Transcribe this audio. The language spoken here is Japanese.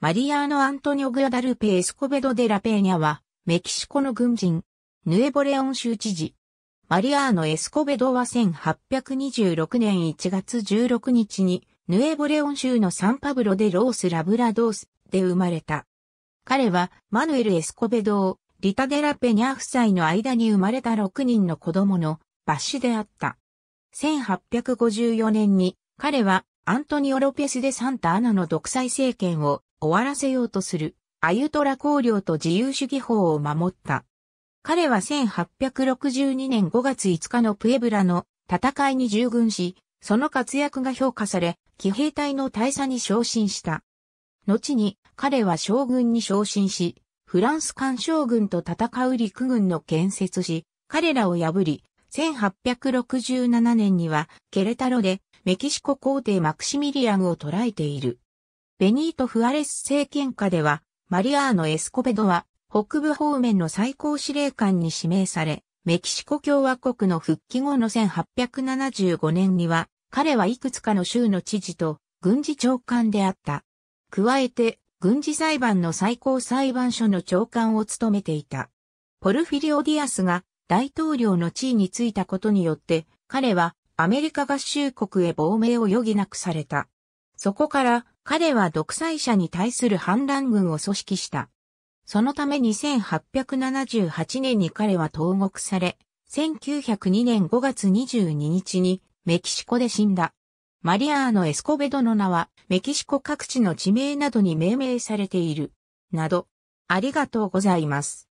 マリアーノ・アントニオ・グアダルペ・エスコベド・デ・ラペーニャは、メキシコの軍人、ヌエボレオン州知事。マリアーノ・エスコベドは1826年1月16日に、ヌエボレオン州のサンパブロデ・ロース・ラブラドースで生まれた。彼は、マヌエル・エスコベドを、リタ・デ・ラペニャ夫妻の間に生まれた6人の子供の、抜子であった。1854年に、彼はアントニオ・ロペス・デ・サンタ・アナの独裁政権を終わらせようとするアユトラ公領と自由主義法を守った。彼は1862年5月5日のプエブラの戦いに従軍し、その活躍が評価され、騎兵隊の大佐に昇進した。後に彼は将軍に昇進し、フランス干渉軍と戦う陸軍の建設し、彼らを破り、1867年にはケレタロでメキシコ皇帝マクシミリアンを捕らえている。ベニート・フアレス政権下ではマリアーノ・エスコベドは北部方面の最高司令官に指名され、メキシコ共和国の復帰後の1875年には、彼はいくつかの州の知事と軍事長官であった。加えて、軍事裁判の最高裁判所の長官を務めていた。ポルフィリオ・ディアスが大統領の地位についたことによって、彼はアメリカ合衆国へ亡命を余儀なくされた。そこから彼は独裁者に対する反乱軍を組織した。そのため2878年に彼は投獄され、1902年5月22日にメキシコで死んだ。マリアーノ・エスコベドの名はメキシコ各地の地名などに命名されている。など、ありがとうございます。